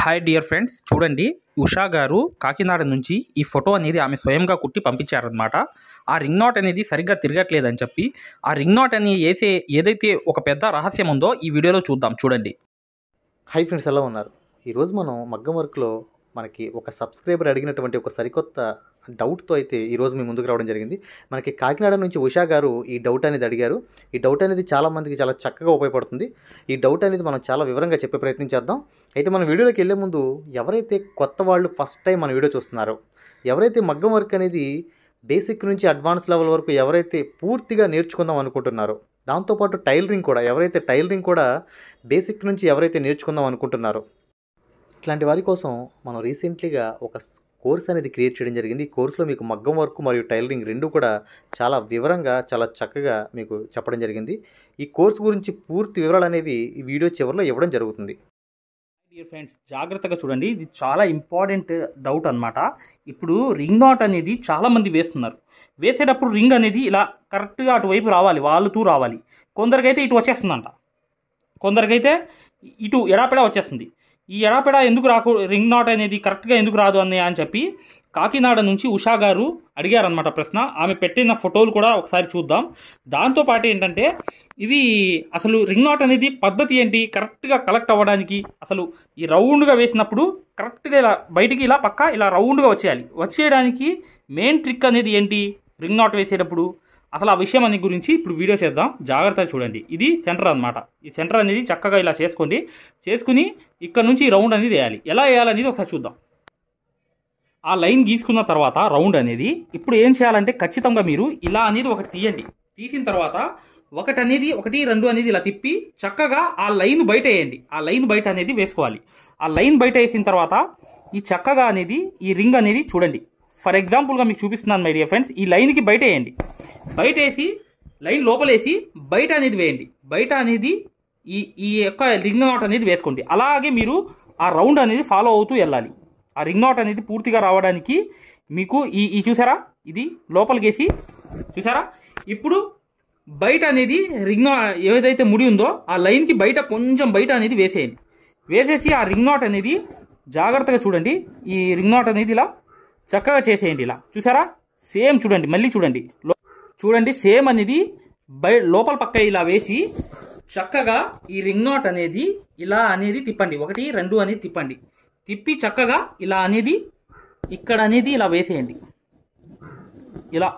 hi dear friends చూడండి ఉషా గారు కాకినాడ నుంచి ఈ ఫోటో అనేది ఆమె స్వయంగా కుట్టి పంపించారనమాట ఆ రింగ్ నాట్ అనేది సరిగ్గా తిరగట్లేదని చెప్పి ఆ రింగ్ నాట్ అని వేసే ఏదైతే ఒక పెద్ద రహస్యం ఉందో ఈ వీడియోలో చూద్దాం చూడండి హై ఫ్రెండ్స్ ఎలా ఉన్నారు ఈరోజు మనం మగ్గం వర్క్లో మనకి ఒక సబ్స్క్రైబర్ అడిగినటువంటి ఒక సరికొత్త డౌట్తో అయితే ఈరోజు మేము ముందుకు రావడం జరిగింది మనకి కాకినాడ నుంచి ఉషా గారు ఈ డౌట్ అనేది అడిగారు ఈ డౌట్ అనేది చాలామందికి చాలా చక్కగా ఉపయోగపడుతుంది ఈ డౌట్ అనేది మనం చాలా వివరంగా చెప్పే ప్రయత్నం చేద్దాం అయితే మన వీడియోలోకి వెళ్ళే ముందు ఎవరైతే కొత్త వాళ్ళు ఫస్ట్ టైం మన వీడియో చూస్తున్నారో ఎవరైతే మగ్గం వర్క్ అనేది బేసిక్ నుంచి అడ్వాన్స్ లెవెల్ వరకు ఎవరైతే పూర్తిగా నేర్చుకుందాం అనుకుంటున్నారో దాంతోపాటు టైలరింగ్ కూడా ఎవరైతే టైలరింగ్ కూడా బేసిక్ నుంచి ఎవరైతే నేర్చుకుందాం అనుకుంటున్నారో ఇట్లాంటి వారి కోసం మనం రీసెంట్లీగా ఒక కోర్స్ అనేది క్రియేట్ చేయడం జరిగింది ఈ కోర్సులో మీకు మగ్గం వర్క్ మరియు టైలరింగ్ రెండు కూడా చాలా వివరంగా చాలా చక్కగా మీకు చెప్పడం జరిగింది ఈ కోర్సు గురించి పూర్తి వివరాలు అనేవి ఈ వీడియో చివరిలో ఇవ్వడం జరుగుతుంది డియర్ ఫ్రెండ్స్ జాగ్రత్తగా చూడండి ఇది చాలా ఇంపార్టెంట్ డౌట్ అనమాట ఇప్పుడు రింగ్ నాట్ అనేది చాలామంది వేస్తున్నారు వేసేటప్పుడు రింగ్ అనేది ఇలా కరెక్ట్గా అటువైపు రావాలి వాళ్ళుతూ రావాలి కొందరికైతే ఇటు వచ్చేస్తుందంట కొందరికైతే ఇటు ఎడాపెడా వచ్చేస్తుంది ఈ ఎడాపెడ ఎందుకు రాకు రింగ్ నాట్ అనేది కరెక్ట్గా ఎందుకు రాదు అన్నయ్య అని చెప్పి కాకినాడ నుంచి ఉషా గారు అడిగారనమాట ప్రశ్న ఆమె పెట్టిన ఫోటోలు కూడా ఒకసారి చూద్దాం దాంతోపాటు ఏంటంటే ఇది అసలు రింగ్ నాట్ అనేది పద్ధతి ఏంటి కరెక్ట్గా కలెక్ట్ అవ్వడానికి అసలు ఈ రౌండ్గా వేసినప్పుడు కరెక్ట్గా ఇలా బయటికి ఇలా పక్క ఇలా రౌండ్గా వచ్చేయాలి వచ్చేయడానికి మెయిన్ ట్రిక్ అనేది ఏంటి రింగ్ నాట్ వేసేటప్పుడు అసలు ఆ విషయం అన్ని గురించి ఇప్పుడు వీడియో చేద్దాం జాగ్రత్తగా చూడండి ఇది సెంటర్ అనమాట ఈ సెంటర్ అనేది చక్కగా ఇలా చేసుకోండి చేసుకుని ఇక్కడ నుంచి రౌండ్ అనేది వేయాలి ఎలా వేయాలనేది ఒకసారి చూద్దాం ఆ లైన్ గీసుకున్న తర్వాత రౌండ్ అనేది ఇప్పుడు ఏం చేయాలంటే ఖచ్చితంగా మీరు ఇలా అనేది ఒకటి తీయండి తీసిన తర్వాత ఒకటి అనేది ఒకటి రెండు అనేది ఇలా తిప్పి చక్కగా ఆ లైన్ బయట వేయండి ఆ లైన్ బయట అనేది వేసుకోవాలి ఆ లైన్ బయట వేసిన తర్వాత ఈ చక్కగా అనేది ఈ రింగ్ అనేది చూడండి ఫర్ ఎగ్జాంపుల్గా మీకు చూపిస్తున్నాను మై డియర్ ఫ్రెండ్స్ ఈ లైన్కి బయట వేయండి బయట వేసి లైన్ లోపలేసి బయట అనేది వేయండి బయట అనేది ఈ ఈ యొక్క రింగ్ నాట్ అనేది వేసుకోండి అలాగే మీరు ఆ రౌండ్ అనేది ఫాలో అవుతూ వెళ్ళాలి ఆ రింగ్ నాట్ అనేది పూర్తిగా రావడానికి మీకు ఈ ఈ చూసారా ఇది లోపలికేసి చూసారా ఇప్పుడు బయట అనేది రింగ్ ఏదైతే ముడి ఉందో ఆ లైన్కి బయట కొంచెం బయట అనేది వేసేయండి వేసేసి ఆ రింగ్ నాట్ అనేది జాగ్రత్తగా చూడండి ఈ రింగ్ నాట్ అనేది ఇలా చక్కగా చేసేయండి ఇలా చూసారా సేమ్ చూడండి మళ్ళీ చూడండి చూడండి సేమ్ అనేది బయ లోపల పక్క ఇలా వేసి చక్కగా ఈ రింగ్ నాట్ అనేది ఇలా అనేది తిప్పండి ఒకటి రెండు అనేది తిప్పండి తిప్పి చక్కగా ఇలా అనేది ఇక్కడ అనేది ఇలా వేసేయండి ఇలా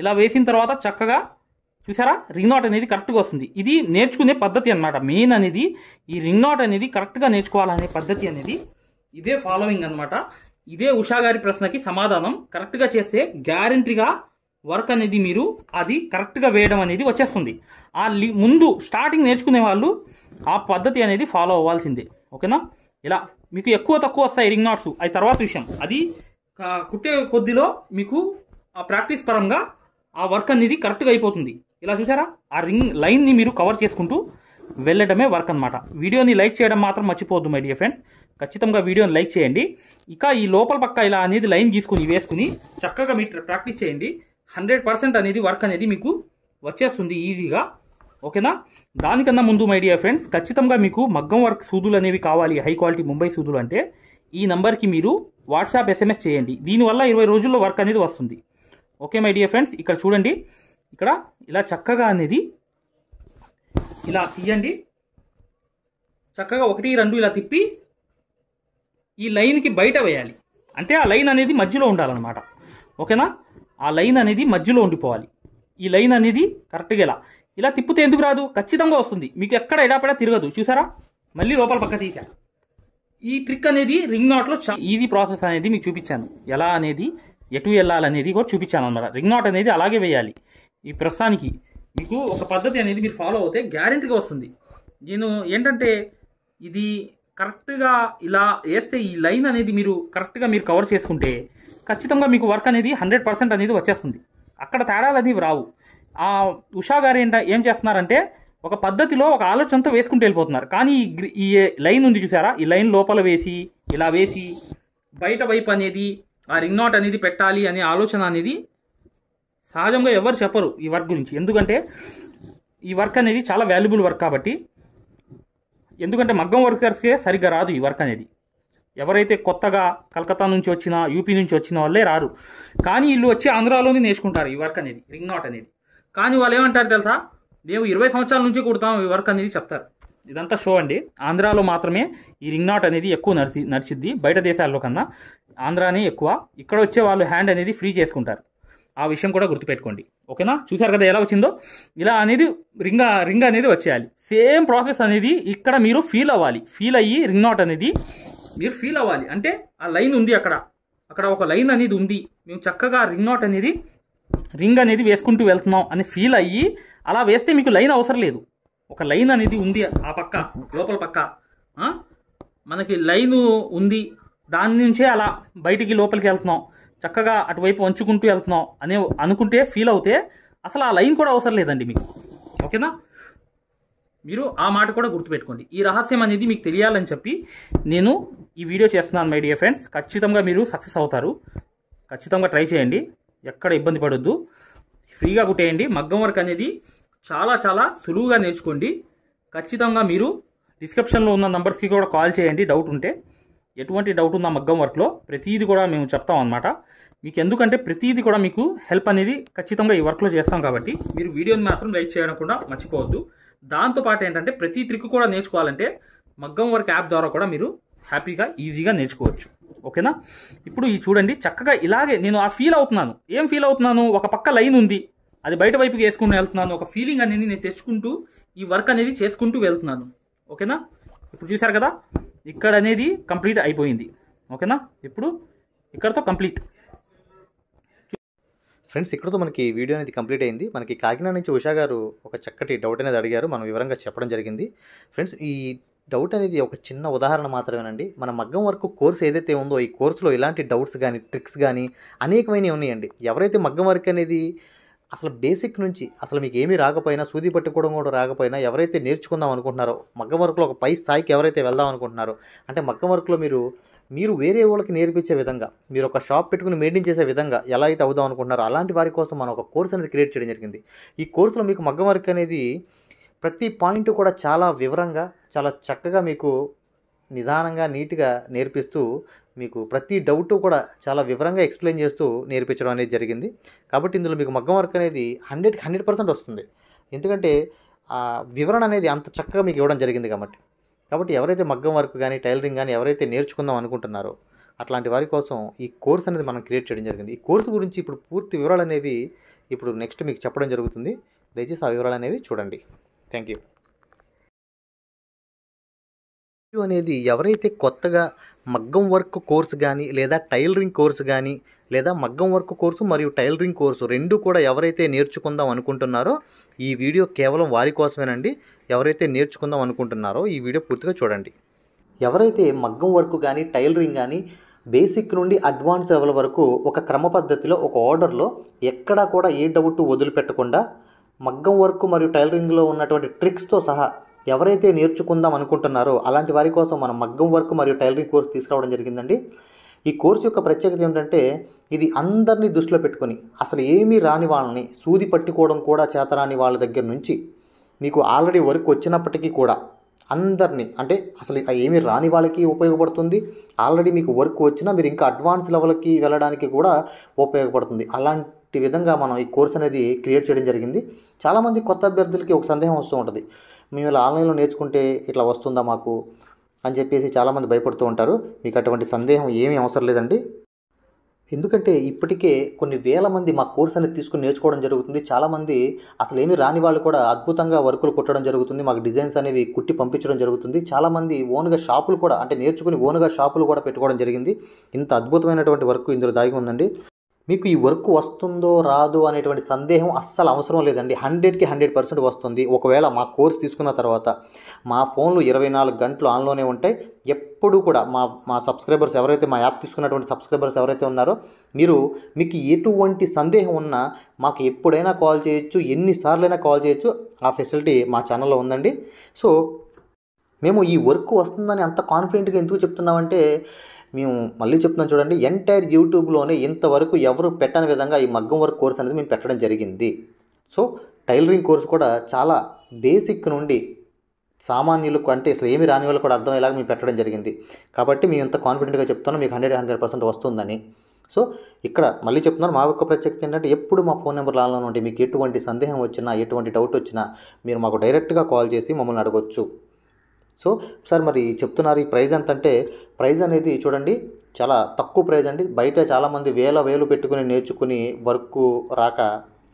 ఇలా వేసిన తర్వాత చక్కగా చూసారా రింగ్ నాట్ అనేది కరెక్ట్గా వస్తుంది ఇది నేర్చుకునే పద్ధతి అనమాట మెయిన్ అనేది ఈ రింగ్ నాట్ అనేది కరెక్ట్గా నేర్చుకోవాలనే పద్ధతి అనేది ఇదే ఫాలోయింగ్ అనమాట ఇదే ఉషా గారి ప్రశ్నకి సమాధానం కరెక్ట్గా చేస్తే గ్యారంటీగా వర్క్ అనేది మీరు అది కరెక్ట్గా వేయడం అనేది వచ్చేస్తుంది ఆ ముందు స్టార్టింగ్ నేర్చుకునే వాళ్ళు ఆ పద్ధతి అనేది ఫాలో అవ్వాల్సిందే ఓకేనా ఇలా మీకు ఎక్కువ తక్కువ వస్తాయి రింగ్ నాట్స్ అది తర్వాత విషయం అది కుట్టే కొద్దిలో మీకు ఆ ప్రాక్టీస్ పరంగా ఆ వర్క్ అనేది కరెక్ట్గా అయిపోతుంది ఇలా చూసారా ఆ రింగ్ లైన్ని మీరు కవర్ చేసుకుంటూ వెళ్ళడమే వర్క్ అనమాట వీడియోని లైక్ చేయడం మాత్రం మర్చిపోద్దు మై డియర్ ఫ్రెండ్స్ ఖచ్చితంగా వీడియోని లైక్ చేయండి ఇక ఈ లోపల పక్క ఇలా అనేది లైన్ తీసుకుని వేసుకుని చక్కగా మీరు ప్రాక్టీస్ చేయండి హండ్రెడ్ పర్సెంట్ అనేది వర్క్ అనేది మీకు వచ్చేస్తుంది ఈజీగా ఓకేనా దానికన్నా ముందు మై డియర్ ఫ్రెండ్స్ ఖచ్చితంగా మీకు మగ్గం వర్క్ సూదులు అనేవి కావాలి హై క్వాలిటీ ముంబై సూదులు అంటే ఈ నంబర్కి మీరు వాట్సాప్ ఎస్ఎంఎస్ చేయండి దీనివల్ల ఇరవై రోజుల్లో వర్క్ అనేది వస్తుంది ఓకే మై డియర్ ఫ్రెండ్స్ ఇక్కడ చూడండి ఇక్కడ ఇలా చక్కగా అనేది ఇలా తీయండి చక్కగా ఒకటి రెండు ఇలా తిప్పి ఈ లైన్కి బయట వేయాలి అంటే ఆ లైన్ అనేది మధ్యలో ఉండాలన్నమాట ఓకేనా ఆ లైన్ అనేది మధ్యలో ఉండిపోవాలి ఈ లైన్ అనేది కరెక్ట్గా ఇలా ఇలా తిప్పితే ఎందుకు రాదు ఖచ్చితంగా వస్తుంది మీకు ఎక్కడ ఎడాపెడా తిరగదు చూసారా మళ్ళీ లోపల పక్క తీసా ఈ ట్రిక్ అనేది రింగ్ నాట్లో ఇది ప్రాసెస్ అనేది మీకు చూపించాను ఎలా అనేది ఎటు వెళ్ళాలనేది కూడా చూపించాను అన్నమాట రింగ్ నాట్ అనేది అలాగే వేయాలి ఈ ప్రస్తుతానికి మీకు ఒక పద్ధతి అనేది మీరు ఫాలో అవుతే గ్యారంటీగా వస్తుంది నేను ఏంటంటే ఇది కరెక్ట్గా ఇలా వేస్తే ఈ లైన్ అనేది మీరు కరెక్ట్గా మీరు కవర్ చేసుకుంటే ఖచ్చితంగా మీకు వర్క్ అనేది హండ్రెడ్ పర్సెంట్ అనేది వచ్చేస్తుంది అక్కడ తేడాలు అనేవి రావు ఆ ఉషా గారు ఏంట ఏం చేస్తున్నారంటే ఒక పద్ధతిలో ఒక ఆలోచనతో వేసుకుంటూ వెళ్ళిపోతున్నారు కానీ ఈ లైన్ ఉంది చూసారా ఈ లైన్ లోపల వేసి ఇలా వేసి బయట వైపు అనేది ఆ రింగ్ నాట్ అనేది పెట్టాలి అనే ఆలోచన అనేది సహజంగా ఎవరు చెప్పరు ఈ వర్క్ గురించి ఎందుకంటే ఈ వర్క్ అనేది చాలా వాల్యుబుల్ వర్క్ కాబట్టి ఎందుకంటే మగ్గం వర్కర్స్కే సరిగ్గా రాదు ఈ వర్క్ అనేది ఎవరైతే కొత్తగా కలకత్తా నుంచి వచ్చిన యూపీ నుంచి వచ్చిన వాళ్ళే రారు కానీ వీళ్ళు వచ్చి ఆంధ్రాలోనే నేర్చుకుంటారు ఈ వర్క్ అనేది రింగ్ నాట్ అనేది కానీ వాళ్ళు ఏమంటారు తెలుసా మేము ఇరవై సంవత్సరాల నుంచి కుడతాం ఈ వర్క్ అనేది చెప్తారు ఇదంతా షో అండి ఆంధ్రాలో మాత్రమే ఈ రింగ్ నాట్ అనేది ఎక్కువ నడిచి నడిచిద్ది బయట దేశాల్లో కన్నా ఆంధ్రానే ఎక్కువ ఇక్కడ వచ్చే వాళ్ళు హ్యాండ్ అనేది ఫ్రీ చేసుకుంటారు ఆ విషయం కూడా గుర్తుపెట్టుకోండి ఓకేనా చూసారు కదా ఎలా వచ్చిందో ఇలా అనేది రింగ్ రింగ్ అనేది వచ్చేయాలి సేమ్ ప్రాసెస్ అనేది ఇక్కడ మీరు ఫీల్ అవ్వాలి ఫీల్ అయ్యి రింగ్ నాట్ అనేది మీరు ఫీల్ అవ్వాలి అంటే ఆ లైన్ ఉంది అక్కడ అక్కడ ఒక లైన్ అనేది ఉంది మేము చక్కగా రింగ్ నాట్ అనేది రింగ్ అనేది వేసుకుంటూ వెళ్తున్నాం అని ఫీల్ అయ్యి అలా వేస్తే మీకు లైన్ అవసరం లేదు ఒక లైన్ అనేది ఉంది ఆ పక్క లోపల పక్క మనకి లైను ఉంది దాని నుంచే అలా బయటికి లోపలికి వెళ్తున్నాం చక్కగా అటువైపు వంచుకుంటూ వెళ్తున్నాం అనే అనుకుంటే ఫీల్ అవుతే అసలు ఆ లైన్ కూడా అవసరం లేదండి మీకు ఓకేనా మీరు ఆ మాట కూడా గుర్తుపెట్టుకోండి ఈ రహస్యం అనేది మీకు తెలియాలని చెప్పి నేను ఈ వీడియో చేస్తున్నాను మై డియర్ ఫ్రెండ్స్ ఖచ్చితంగా మీరు సక్సెస్ అవుతారు ఖచ్చితంగా ట్రై చేయండి ఎక్కడ ఇబ్బంది పడొద్దు ఫ్రీగా కుట్టేయండి మగ్గం వర్క్ అనేది చాలా చాలా సులువుగా నేర్చుకోండి ఖచ్చితంగా మీరు డిస్క్రిప్షన్లో ఉన్న నంబర్స్కి కూడా కాల్ చేయండి డౌట్ ఉంటే ఎటువంటి డౌట్ ఉందా మగ్గం వర్క్లో ప్రతీది కూడా మేము చెప్తాం అనమాట మీకు ఎందుకంటే ప్రతీది కూడా మీకు హెల్ప్ అనేది ఖచ్చితంగా ఈ వర్క్లో చేస్తాం కాబట్టి మీరు వీడియోని మాత్రం లైక్ చేయకుండా కూడా మర్చిపోవద్దు దాంతోపాటు ఏంటంటే ప్రతి ట్రిక్ కూడా నేర్చుకోవాలంటే మగ్గం వర్క్ యాప్ ద్వారా కూడా మీరు హ్యాపీగా ఈజీగా నేర్చుకోవచ్చు ఓకేనా ఇప్పుడు ఈ చూడండి చక్కగా ఇలాగే నేను ఆ ఫీల్ అవుతున్నాను ఏం ఫీల్ అవుతున్నాను ఒక పక్క లైన్ ఉంది అది బయట వైపుకి వేసుకుని వెళ్తున్నాను ఒక ఫీలింగ్ అనేది నేను తెచ్చుకుంటూ ఈ వర్క్ అనేది చేసుకుంటూ వెళ్తున్నాను ఓకేనా ఇప్పుడు చూశారు కదా ఇక్కడ అనేది కంప్లీట్ అయిపోయింది ఓకేనా ఇప్పుడు ఇక్కడతో కంప్లీట్ ఫ్రెండ్స్ ఇక్కడతో మనకి వీడియో అనేది కంప్లీట్ అయింది మనకి కాకినాడ నుంచి ఉషా గారు ఒక చక్కటి డౌట్ అనేది అడిగారు మనం వివరంగా చెప్పడం జరిగింది ఫ్రెండ్స్ ఈ డౌట్ అనేది ఒక చిన్న ఉదాహరణ మాత్రమేనండి మన మగ్గం వరకు కోర్స్ ఏదైతే ఉందో ఈ కోర్సులో ఇలాంటి డౌట్స్ కానీ ట్రిక్స్ కానీ అనేకమైనవి ఉన్నాయండి ఎవరైతే మగ్గం వర్క్ అనేది అసలు బేసిక్ నుంచి అసలు మీకు ఏమీ రాకపోయినా సూది పట్టుకోవడం కూడా రాకపోయినా ఎవరైతే నేర్చుకుందాం అనుకుంటున్నారో మగ్గ వర్క్లో ఒక పై స్థాయికి ఎవరైతే వెళ్దాం అనుకుంటున్నారో అంటే మగ్గ వర్క్లో మీరు మీరు వేరే వాళ్ళకి నేర్పించే విధంగా మీరు ఒక షాప్ పెట్టుకుని మెయింటైన్ చేసే విధంగా ఎలా అయితే అవుదాం అనుకుంటున్నారో అలాంటి వారి కోసం మనం ఒక కోర్స్ అనేది క్రియేట్ చేయడం జరిగింది ఈ కోర్సులో మీకు మగ్గం వర్క్ అనేది ప్రతి పాయింట్ కూడా చాలా వివరంగా చాలా చక్కగా మీకు నిదానంగా నీట్గా నేర్పిస్తూ మీకు ప్రతి డౌట్ కూడా చాలా వివరంగా ఎక్స్ప్లెయిన్ చేస్తూ నేర్పించడం అనేది జరిగింది కాబట్టి ఇందులో మీకు మగ్గం వర్క్ అనేది హండ్రెడ్కి హండ్రెడ్ పర్సెంట్ వస్తుంది ఎందుకంటే ఆ వివరణ అనేది అంత చక్కగా మీకు ఇవ్వడం జరిగింది కాబట్టి కాబట్టి ఎవరైతే మగ్గం వర్క్ కానీ టైలరింగ్ కానీ ఎవరైతే నేర్చుకుందాం అనుకుంటున్నారో అట్లాంటి వారి కోసం ఈ కోర్స్ అనేది మనం క్రియేట్ చేయడం జరిగింది ఈ కోర్సు గురించి ఇప్పుడు పూర్తి వివరాలు అనేవి ఇప్పుడు నెక్స్ట్ మీకు చెప్పడం జరుగుతుంది దయచేసి ఆ వివరాలు అనేవి చూడండి థ్యాంక్ యూ వీడియో అనేది ఎవరైతే కొత్తగా మగ్గం వర్క్ కోర్సు కానీ లేదా టైలరింగ్ కోర్సు కానీ లేదా మగ్గం వర్క్ కోర్సు మరియు టైలరింగ్ కోర్సు రెండు కూడా ఎవరైతే నేర్చుకుందాం అనుకుంటున్నారో ఈ వీడియో కేవలం వారి కోసమేనండి ఎవరైతే నేర్చుకుందాం అనుకుంటున్నారో ఈ వీడియో పూర్తిగా చూడండి ఎవరైతే మగ్గం వర్క్ కానీ టైలరింగ్ కానీ బేసిక్ నుండి అడ్వాన్స్ లెవెల్ వరకు ఒక క్రమ పద్ధతిలో ఒక ఆర్డర్లో ఎక్కడా కూడా ఏ డౌట్ వదిలిపెట్టకుండా మగ్గం వర్క్ మరియు టైలరింగ్లో ఉన్నటువంటి ట్రిక్స్తో సహా ఎవరైతే నేర్చుకుందాం అనుకుంటున్నారో అలాంటి వారి కోసం మనం మగ్గం వర్క్ మరియు టైలరింగ్ కోర్స్ తీసుకురావడం జరిగిందండి ఈ కోర్సు యొక్క ప్రత్యేకత ఏమిటంటే ఇది అందరినీ దృష్టిలో పెట్టుకొని అసలు ఏమీ రాని వాళ్ళని సూది పట్టుకోవడం కూడా చేతరాని వాళ్ళ దగ్గర నుంచి మీకు ఆల్రెడీ వర్క్ వచ్చినప్పటికీ కూడా అందరినీ అంటే అసలు ఏమీ రాని వాళ్ళకి ఉపయోగపడుతుంది ఆల్రెడీ మీకు వర్క్ వచ్చినా మీరు ఇంకా అడ్వాన్స్ లెవెల్కి వెళ్ళడానికి కూడా ఉపయోగపడుతుంది అలాంటి విధంగా మనం ఈ కోర్స్ అనేది క్రియేట్ చేయడం జరిగింది చాలామంది కొత్త అభ్యర్థులకి ఒక సందేహం వస్తూ ఉంటుంది మేము ఇలా ఆన్లైన్లో నేర్చుకుంటే ఇట్లా వస్తుందా మాకు అని చెప్పేసి చాలామంది భయపడుతూ ఉంటారు మీకు అటువంటి సందేహం ఏమీ అవసరం లేదండి ఎందుకంటే ఇప్పటికే కొన్ని వేల మంది మా కోర్స్ అనేది తీసుకుని నేర్చుకోవడం జరుగుతుంది చాలామంది అసలు ఏమీ రాని వాళ్ళు కూడా అద్భుతంగా వర్కులు కుట్టడం జరుగుతుంది మాకు డిజైన్స్ అనేవి కుట్టి పంపించడం జరుగుతుంది చాలామంది ఓన్గా షాపులు కూడా అంటే నేర్చుకుని ఓన్గా షాపులు కూడా పెట్టుకోవడం జరిగింది ఇంత అద్భుతమైనటువంటి వర్క్ ఇందులో దాగి ఉందండి మీకు ఈ వర్క్ వస్తుందో రాదు అనేటువంటి సందేహం అస్సలు అవసరం లేదండి హండ్రెడ్కి హండ్రెడ్ పర్సెంట్ వస్తుంది ఒకవేళ మా కోర్స్ తీసుకున్న తర్వాత మా ఫోన్లు ఇరవై నాలుగు గంటలు ఆన్లోనే ఉంటాయి ఎప్పుడు కూడా మా మా సబ్స్క్రైబర్స్ ఎవరైతే మా యాప్ తీసుకున్నటువంటి సబ్స్క్రైబర్స్ ఎవరైతే ఉన్నారో మీరు మీకు ఎటువంటి సందేహం ఉన్నా మాకు ఎప్పుడైనా కాల్ చేయొచ్చు ఎన్నిసార్లైనా కాల్ చేయొచ్చు ఆ ఫెసిలిటీ మా ఛానల్లో ఉందండి సో మేము ఈ వర్క్ వస్తుందని అంత కాన్ఫిడెంట్గా ఎందుకు చెప్తున్నామంటే మేము మళ్ళీ చెప్తున్నాం చూడండి ఎంటైర్ యూట్యూబ్లోనే ఇంతవరకు ఎవరు పెట్టని విధంగా ఈ మగ్గం వర్క్ కోర్స్ అనేది మేము పెట్టడం జరిగింది సో టైలరింగ్ కోర్స్ కూడా చాలా బేసిక్ నుండి సామాన్యులకు అంటే అసలు ఏమి రాని వాళ్ళు కూడా అర్థమయ్యేలాగా మేము పెట్టడం జరిగింది కాబట్టి మేము ఇంత కాన్ఫిడెంట్గా చెప్తున్నాం మీకు హండ్రెడ్ హండ్రెడ్ పర్సెంట్ వస్తుందని సో ఇక్కడ మళ్ళీ చెప్తున్నాను మా యొక్క ప్రత్యేకత ఏంటంటే ఎప్పుడు మా ఫోన్ నెంబర్ లాలో ఉంటే మీకు ఎటువంటి సందేహం వచ్చినా ఎటువంటి డౌట్ వచ్చినా మీరు మాకు డైరెక్ట్గా కాల్ చేసి మమ్మల్ని అడగవచ్చు సో సార్ మరి చెప్తున్నారు ఈ ప్రైజ్ ఎంత అంటే ప్రైజ్ అనేది చూడండి చాలా తక్కువ ప్రైజ్ అండి బయట చాలామంది వేల వేలు పెట్టుకుని నేర్చుకుని వర్క్ రాక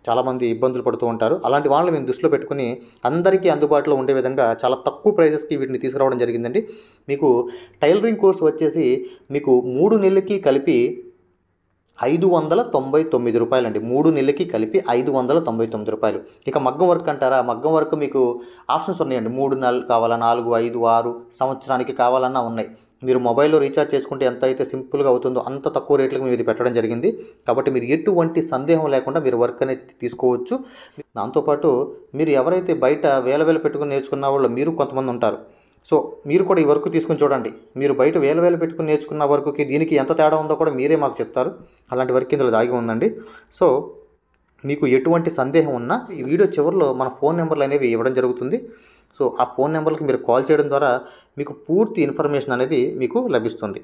చాలామంది ఇబ్బందులు పడుతూ ఉంటారు అలాంటి వాళ్ళని మేము దృష్టిలో పెట్టుకుని అందరికీ అందుబాటులో ఉండే విధంగా చాలా తక్కువ ప్రైజెస్కి వీటిని తీసుకురావడం జరిగిందండి మీకు టైలరింగ్ కోర్స్ వచ్చేసి మీకు మూడు నెలలకి కలిపి ఐదు వందల తొంభై తొమ్మిది రూపాయలు అండి మూడు నెలలకి కలిపి ఐదు వందల తొంభై తొమ్మిది రూపాయలు ఇక మగ్గం వర్క్ అంటారా మగ్గం వర్క్ మీకు ఆప్షన్స్ ఉన్నాయండి మూడు నెలలు కావాలా నాలుగు ఐదు ఆరు సంవత్సరానికి కావాలన్నా ఉన్నాయి మీరు మొబైల్లో రీఛార్జ్ చేసుకుంటే ఎంత అయితే సింపుల్గా అవుతుందో అంత తక్కువ రేట్లకు మీరు ఇది పెట్టడం జరిగింది కాబట్టి మీరు ఎటువంటి సందేహం లేకుండా మీరు వర్క్ అనేది తీసుకోవచ్చు దాంతోపాటు మీరు ఎవరైతే బయట వేల వేల పెట్టుకుని నేర్చుకున్న వాళ్ళు మీరు కొంతమంది ఉంటారు సో మీరు కూడా ఈ వర్క్ తీసుకుని చూడండి మీరు బయట వేలు వేలు పెట్టుకుని నేర్చుకున్న వర్క్కి దీనికి ఎంత తేడా ఉందో కూడా మీరే మాకు చెప్తారు అలాంటి వర్క్ ఇందులో దాగి ఉందండి సో మీకు ఎటువంటి సందేహం ఉన్నా ఈ వీడియో చివరిలో మన ఫోన్ నెంబర్లు అనేవి ఇవ్వడం జరుగుతుంది సో ఆ ఫోన్ నెంబర్కి మీరు కాల్ చేయడం ద్వారా మీకు పూర్తి ఇన్ఫర్మేషన్ అనేది మీకు లభిస్తుంది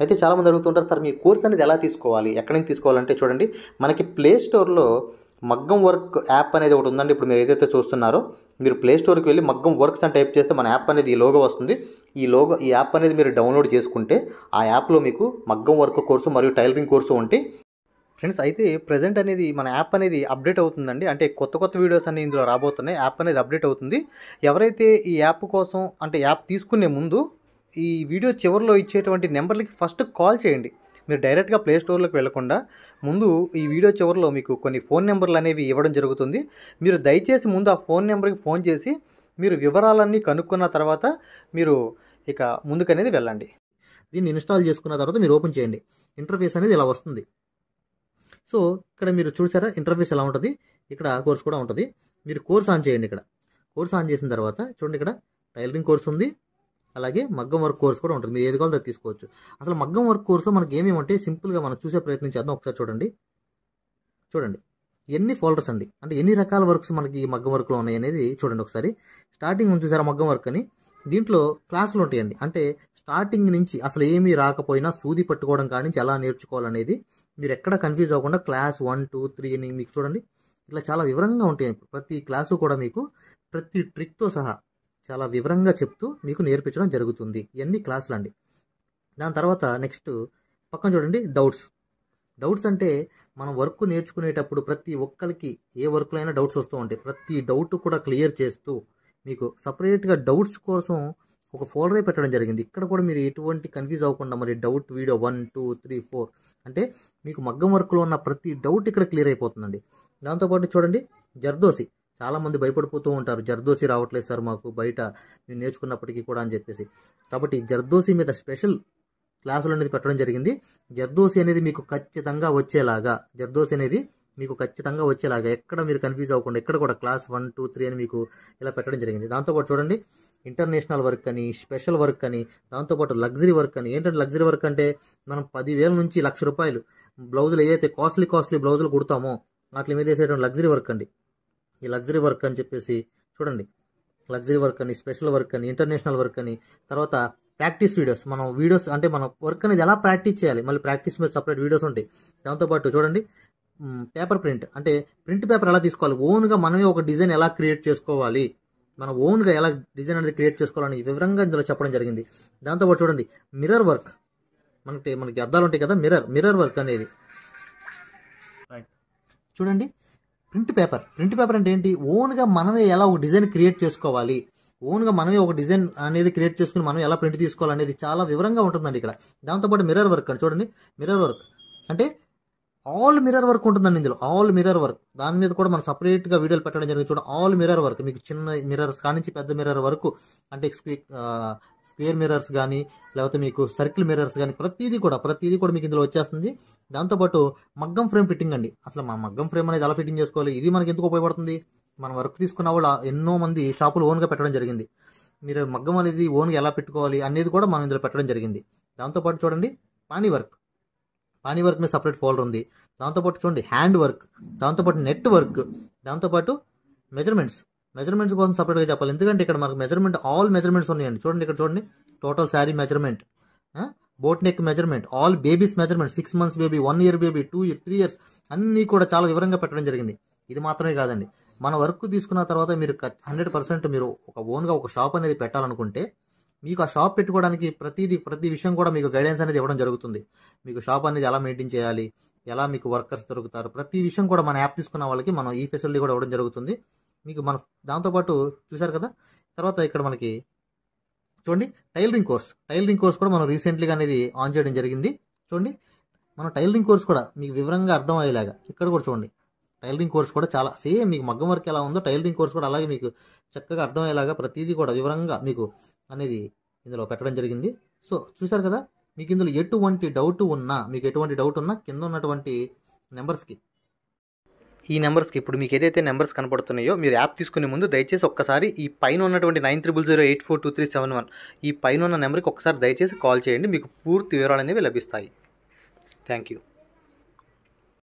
అయితే చాలామంది అడుగుతుంటారు సార్ మీ కోర్స్ అనేది ఎలా తీసుకోవాలి ఎక్కడి నుంచి తీసుకోవాలంటే చూడండి మనకి ప్లే స్టోర్లో మగ్గం వర్క్ యాప్ అనేది ఒకటి ఉందండి ఇప్పుడు మీరు ఏదైతే చూస్తున్నారో మీరు ప్లే స్టోర్కి వెళ్ళి మగ్గం వర్క్స్ అని టైప్ చేస్తే మన యాప్ అనేది ఈ లోగో వస్తుంది ఈ లోగో ఈ యాప్ అనేది మీరు డౌన్లోడ్ చేసుకుంటే ఆ యాప్లో మీకు మగ్గం వర్క్ కోర్సు మరియు టైలరింగ్ కోర్సు ఉంటే ఫ్రెండ్స్ అయితే ప్రజెంట్ అనేది మన యాప్ అనేది అప్డేట్ అవుతుందండి అంటే కొత్త కొత్త వీడియోస్ అన్నీ ఇందులో రాబోతున్నాయి యాప్ అనేది అప్డేట్ అవుతుంది ఎవరైతే ఈ యాప్ కోసం అంటే యాప్ తీసుకునే ముందు ఈ వీడియో చివరిలో ఇచ్చేటువంటి నెంబర్లకి ఫస్ట్ కాల్ చేయండి మీరు డైరెక్ట్గా ప్లే స్టోర్లోకి వెళ్ళకుండా ముందు ఈ వీడియో చివరిలో మీకు కొన్ని ఫోన్ నెంబర్లు అనేవి ఇవ్వడం జరుగుతుంది మీరు దయచేసి ముందు ఆ ఫోన్ నెంబర్కి ఫోన్ చేసి మీరు వివరాలన్నీ కనుక్కున్న తర్వాత మీరు ఇక ముందుకనేది వెళ్ళండి దీన్ని ఇన్స్టాల్ చేసుకున్న తర్వాత మీరు ఓపెన్ చేయండి ఇంటర్ఫేస్ అనేది ఇలా వస్తుంది సో ఇక్కడ మీరు చూసారా ఇంటర్ఫేస్ ఎలా ఉంటుంది ఇక్కడ కోర్స్ కూడా ఉంటుంది మీరు కోర్స్ ఆన్ చేయండి ఇక్కడ కోర్స్ ఆన్ చేసిన తర్వాత చూడండి ఇక్కడ టైలరింగ్ కోర్స్ ఉంది అలాగే మగ్గం వర్క్ కోర్స్ కూడా ఉంటుంది మీరు ఏది కావాలో తీసుకోవచ్చు అసలు మగ్గం వర్క్ కోర్స్లో మనకి ఏమేమి సింపుల్గా మనం చూసే ప్రయత్నం చేద్దాం ఒకసారి చూడండి చూడండి ఎన్ని ఫోల్డర్స్ అండి అంటే ఎన్ని రకాల వర్క్స్ మనకి ఈ మగ్గం వర్క్లో ఉన్నాయి అనేది చూడండి ఒకసారి స్టార్టింగ్ నుంచి చూసారా మగ్గం వర్క్ అని దీంట్లో క్లాసులు ఉంటాయండి అంటే స్టార్టింగ్ నుంచి అసలు ఏమీ రాకపోయినా సూది పట్టుకోవడం కాడి నుంచి ఎలా నేర్చుకోవాలనేది మీరు ఎక్కడ కన్ఫ్యూజ్ అవ్వకుండా క్లాస్ వన్ టూ త్రీ అని మీకు చూడండి ఇట్లా చాలా వివరంగా ఉంటాయి ప్రతి క్లాసు కూడా మీకు ప్రతి ట్రిక్తో సహా చాలా వివరంగా చెప్తూ మీకు నేర్పించడం జరుగుతుంది ఇవన్నీ క్లాసులు అండి దాని తర్వాత నెక్స్ట్ పక్కన చూడండి డౌట్స్ డౌట్స్ అంటే మనం వర్క్ నేర్చుకునేటప్పుడు ప్రతి ఒక్కరికి ఏ వర్క్లో అయినా డౌట్స్ వస్తూ ఉంటాయి ప్రతి డౌట్ కూడా క్లియర్ చేస్తూ మీకు సపరేట్గా డౌట్స్ కోసం ఒక ఫోల్డర్ పెట్టడం జరిగింది ఇక్కడ కూడా మీరు ఎటువంటి కన్ఫ్యూజ్ అవ్వకుండా మరి doubt video one two three four అంటే మీకు మగ్గం వర్క్లో ఉన్న ప్రతి డౌట్ ఇక్కడ క్లియర్ అయిపోతుందండి దాంతోపాటు చూడండి జర్దోసి చాలామంది భయపడిపోతూ ఉంటారు జర్దోసి రావట్లేదు సార్ మాకు బయట మేము నేర్చుకున్నప్పటికీ కూడా అని చెప్పేసి కాబట్టి జర్దోసి మీద స్పెషల్ క్లాసులు అనేది పెట్టడం జరిగింది జర్దోసి అనేది మీకు ఖచ్చితంగా వచ్చేలాగా జర్దోసి అనేది మీకు ఖచ్చితంగా వచ్చేలాగా ఎక్కడ మీరు కన్ఫ్యూజ్ అవ్వకుండా ఎక్కడ కూడా క్లాస్ వన్ టూ త్రీ అని మీకు ఇలా పెట్టడం జరిగింది దాంతోపాటు చూడండి ఇంటర్నేషనల్ వర్క్ అని స్పెషల్ వర్క్ అని దాంతోపాటు లగ్జరీ వర్క్ అని ఏంటంటే లగ్జరీ వర్క్ అంటే మనం పదివేల నుంచి లక్ష రూపాయలు బ్లౌజులు ఏదైతే కాస్ట్లీ కాస్ట్లీ బ్లౌజులు కుడతామో వాటి మీద వేసేటువంటి లగ్జరీ వర్క్ అండి ఈ లగ్జరీ వర్క్ అని చెప్పేసి చూడండి లగ్జరీ వర్క్ అని స్పెషల్ వర్క్ అని ఇంటర్నేషనల్ వర్క్ అని తర్వాత ప్రాక్టీస్ వీడియోస్ మనం వీడియోస్ అంటే మనం వర్క్ అనేది ఎలా ప్రాక్టీస్ చేయాలి మళ్ళీ ప్రాక్టీస్ మీద సపరేట్ వీడియోస్ ఉంటాయి దాంతోపాటు చూడండి పేపర్ ప్రింట్ అంటే ప్రింట్ పేపర్ ఎలా తీసుకోవాలి ఓన్గా మనమే ఒక డిజైన్ ఎలా క్రియేట్ చేసుకోవాలి మనం ఓన్గా ఎలా డిజైన్ అనేది క్రియేట్ చేసుకోవాలని వివరంగా ఇందులో చెప్పడం జరిగింది దాంతోపాటు చూడండి మిర్రర్ వర్క్ మనకి మనకి అద్దాలు ఉంటాయి కదా మిర్రర్ మిర్రర్ వర్క్ అనేది చూడండి ప్రింట్ పేపర్ ప్రింట్ పేపర్ అంటే ఏంటి ఓన్గా మనమే ఎలా ఒక డిజైన్ క్రియేట్ చేసుకోవాలి ఓన్గా మనమే ఒక డిజైన్ అనేది క్రియేట్ చేసుకుని మనం ఎలా ప్రింట్ తీసుకోవాలి అనేది చాలా వివరంగా ఉంటుందండి ఇక్కడ దాంతోపాటు మిర్రర్ వర్క్ అండి చూడండి మిర్రర్ వర్క్ అంటే ఆల్ మిర్రర్ వర్క్ ఉంటుందండి ఇందులో ఆల్ మిర్రర్ వర్క్ దాని మీద కూడా మనం సపరేట్గా వీడియోలు పెట్టడం జరిగింది చూడండి ఆల్ మిర్రర్ వర్క్ మీకు చిన్న మిర్రర్స్ కానించి పెద్ద మిర్రర్ వరకు అంటే స్క్వేర్ మిర్రర్స్ కానీ లేకపోతే మీకు సర్కిల్ మిర్రర్స్ కానీ ప్రతిదీ కూడా ప్రతిదీ కూడా మీకు ఇందులో వచ్చేస్తుంది దాంతోపాటు మగ్గం ఫ్రేమ్ ఫిట్టింగ్ అండి అసలు మా మగ్గం ఫ్రేమ్ అనేది ఎలా ఫిట్టింగ్ చేసుకోవాలి ఇది మనకి ఎందుకు ఉపయోగపడుతుంది మన వర్క్ తీసుకున్న వాళ్ళు ఎన్నో మంది షాపులు ఓన్గా పెట్టడం జరిగింది మీరు మగ్గం అనేది ఓన్గా ఎలా పెట్టుకోవాలి అనేది కూడా మనం ఇందులో పెట్టడం జరిగింది దాంతోపాటు చూడండి పానీ వర్క్ పని వర్క్ మీద సపరేట్ ఫోల్డర్ ఉంది దాంతోపాటు చూడండి హ్యాండ్ వర్క్ దాంతోపాటు నెట్ వర్క్ దాంతోపాటు మెజర్మెంట్స్ మెజర్మెంట్స్ కోసం సపరేట్గా చెప్పాలి ఎందుకంటే ఇక్కడ మనకు మెజర్మెంట్ ఆల్ మెజర్మెంట్స్ ఉన్నాయండి చూడండి ఇక్కడ చూడండి total sari measurement boat neck measurement all babies measurement six months baby one year baby two year three years అన్నీ కూడా చాలా వివరంగా పెట్టడం జరిగింది ఇది మాత్రమే కాదండి మన వర్క్ తీసుకున్న తర్వాత మీరు హండ్రెడ్ పర్సెంట్ మీరు ఒక ఓన్గా ఒక షాప్ అనేది పెట్టాలనుకుంటే మీకు ఆ షాప్ పెట్టుకోవడానికి ప్రతిదీ ప్రతి విషయం కూడా మీకు గైడెన్స్ అనేది ఇవ్వడం జరుగుతుంది మీకు షాప్ అనేది ఎలా మెయింటైన్ చేయాలి ఎలా మీకు వర్కర్స్ దొరుకుతారు ప్రతి విషయం కూడా మన యాప్ తీసుకున్న వాళ్ళకి మనం ఈ ఫెసిలిటీ కూడా ఇవ్వడం జరుగుతుంది మీకు మన దాంతోపాటు చూసారు కదా తర్వాత ఇక్కడ మనకి చూడండి టైలరింగ్ కోర్స్ టైలరింగ్ కోర్స్ కూడా మనం రీసెంట్లీగా అనేది ఆన్ చేయడం జరిగింది చూడండి మన టైలరింగ్ కోర్స్ కూడా మీకు వివరంగా అర్థం అయ్యేలాగా ఇక్కడ కూడా చూడండి టైలరింగ్ కోర్స్ కూడా చాలా సేమ్ మీకు మగ్గం వర్క్ ఎలా ఉందో టైలరింగ్ కోర్స్ కూడా అలాగే మీకు చక్కగా అర్థమయ్యేలాగా ప్రతిదీ కూడా వివరంగా మీకు అనేది ఇందులో పెట్టడం జరిగింది సో చూసారు కదా మీకు ఇందులో ఎటువంటి డౌట్ ఉన్నా మీకు ఎటువంటి డౌట్ ఉన్నా కింద ఉన్నటువంటి నెంబర్స్కి ఈ నెంబర్స్కి ఇప్పుడు మీకు ఏదైతే నెంబర్స్ కనపడుతున్నాయో మీరు యాప్ తీసుకునే ముందు దయచేసి ఒక్కసారి ఈ పైన ఉన్నటువంటి nine triple zero eight four two three seven one ఈ పైన ఉన్న నెంబర్కి ఒకసారి దయచేసి కాల్ చేయండి మీకు పూర్తి వివరాలు అనేవి లభిస్తాయి థ్యాంక్ యూ